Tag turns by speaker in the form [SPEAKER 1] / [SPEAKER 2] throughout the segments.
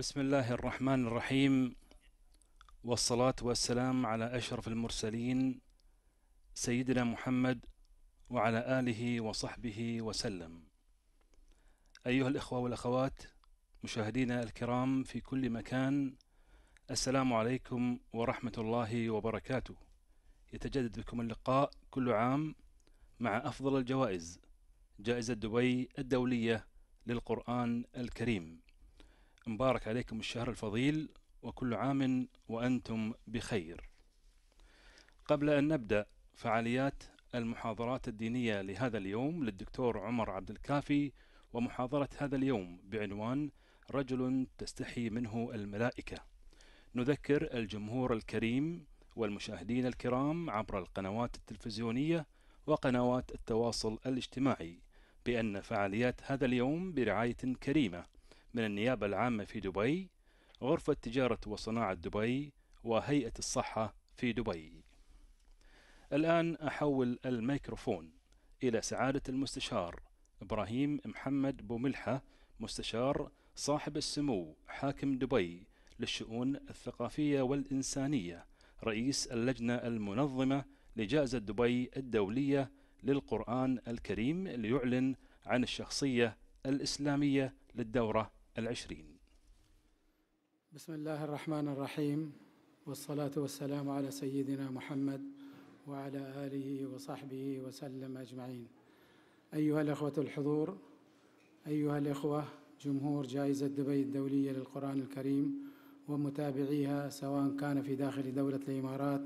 [SPEAKER 1] بسم الله الرحمن الرحيم والصلاة والسلام على أشرف المرسلين سيدنا محمد وعلى آله وصحبه وسلم أيها الإخوة والأخوات مشاهدينا الكرام في كل مكان السلام عليكم ورحمة الله وبركاته يتجدد بكم اللقاء كل عام مع أفضل الجوائز جائزة دبي الدولية للقرآن الكريم مبارك عليكم الشهر الفضيل وكل عام وأنتم بخير قبل أن نبدأ فعاليات المحاضرات الدينية لهذا اليوم للدكتور عمر عبد الكافي ومحاضرة هذا اليوم بعنوان رجل تستحي منه الملائكة نذكر الجمهور الكريم والمشاهدين الكرام عبر القنوات التلفزيونية وقنوات التواصل الاجتماعي بأن فعاليات هذا اليوم برعاية كريمة من النيابة العامة في دبي غرفة تجارة وصناعة دبي وهيئة الصحة في دبي الآن أحول الميكروفون إلى سعادة المستشار إبراهيم محمد بوملحة مستشار صاحب السمو حاكم دبي للشؤون الثقافية والإنسانية رئيس اللجنة المنظمة لجائزة دبي الدولية للقرآن الكريم ليعلن عن الشخصية الإسلامية للدورة العشرين
[SPEAKER 2] بسم الله الرحمن الرحيم والصلاة والسلام على سيدنا محمد وعلى آله وصحبه وسلم أجمعين أيها الأخوة الحضور أيها الأخوة جمهور جائزة دبي الدولية للقرآن الكريم ومتابعيها سواء كان في داخل دولة الإمارات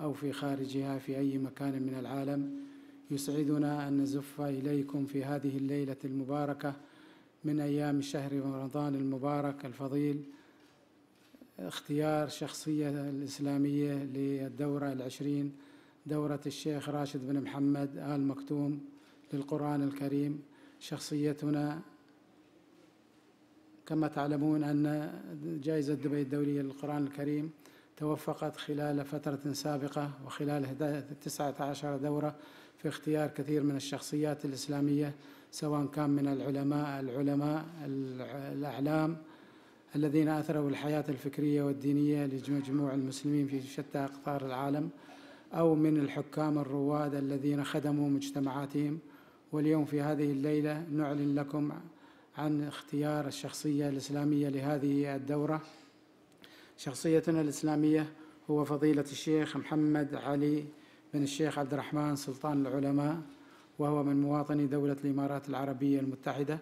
[SPEAKER 2] أو في خارجها في أي مكان من العالم يسعدنا أن نزف إليكم في هذه الليلة المباركة من أيام شهر رمضان المبارك الفضيل اختيار شخصية الإسلامية للدورة العشرين دورة الشيخ راشد بن محمد آل مكتوم للقرآن الكريم شخصيتنا كما تعلمون أن جائزة دبي الدولية للقرآن الكريم توفقت خلال فترة سابقة وخلال 19 دورة في اختيار كثير من الشخصيات الإسلامية سواء كان من العلماء العلماء الأعلام الذين أثروا الحياة الفكرية والدينية لمجموع المسلمين في شتى أقطار العالم أو من الحكام الرواد الذين خدموا مجتمعاتهم واليوم في هذه الليلة نعلن لكم عن اختيار الشخصية الإسلامية لهذه الدورة شخصيتنا الإسلامية هو فضيلة الشيخ محمد علي بن الشيخ عبد الرحمن سلطان العلماء وهو من مواطني دولة الإمارات العربية المتحدة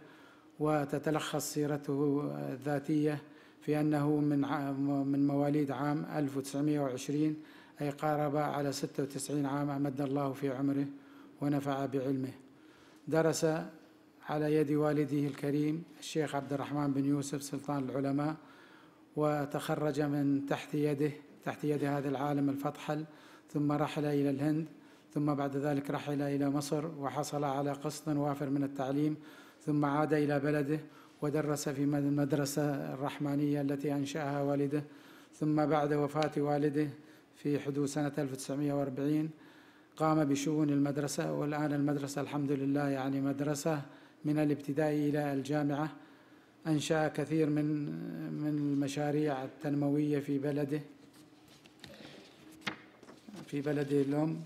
[SPEAKER 2] وتتلخص سيرته الذاتية في أنه من من مواليد عام 1920 أي قارب على 96 عام أمد الله في عمره ونفع بعلمه درس على يد والده الكريم الشيخ عبد الرحمن بن يوسف سلطان العلماء وتخرج من تحت يده تحت يد هذا العالم الفطحل ثم رحل إلى الهند ثم بعد ذلك رحل إلى مصر وحصل على قسط وافر من التعليم ثم عاد إلى بلده ودرس في المدرسة الرحمانية التي أنشأها والده ثم بعد وفاة والده في حدود سنة 1940 قام بشؤون المدرسة والآن المدرسة الحمد لله يعني مدرسة من الابتدائي إلى الجامعة أنشأ كثير من من المشاريع التنموية في بلده في بلده الأم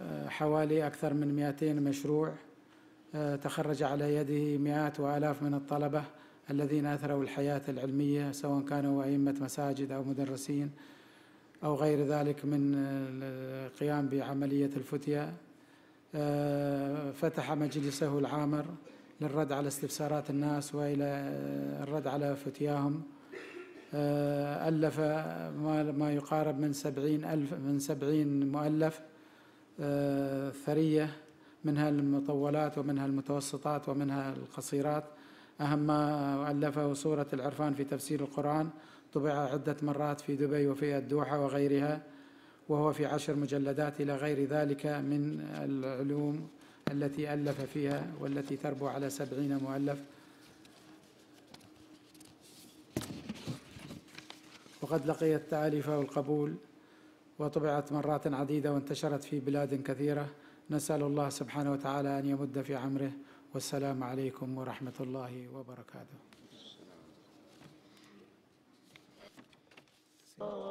[SPEAKER 2] آه، حوالي أكثر من 200 مشروع آه، تخرج على يده مئات وآلاف من الطلبة الذين أثروا الحياة العلمية سواء كانوا أئمة مساجد أو مدرسين أو غير ذلك من آه، القيام بعملية الفتية فتح مجلسه العامر للرد على استفسارات الناس والى الرد على فتياهم آه، ألف ما يقارب من سبعين ألف من سبعين مؤلف آه، ثرية منها المطولات ومنها المتوسطات ومنها القصيرات أهم ما ألفه سورة العرفان في تفسير القرآن طبع عدة مرات في دبي وفي الدوحة وغيرها وهو في عشر مجلدات إلى غير ذلك من العلوم التي ألف فيها والتي تربو على سبعين مؤلف وقد لقيت التعاليف والقبول وطبعت مرات عديدة وانتشرت في بلاد كثيرة نسأل الله سبحانه وتعالى أن يمد في عمره والسلام عليكم ورحمة الله
[SPEAKER 1] وبركاته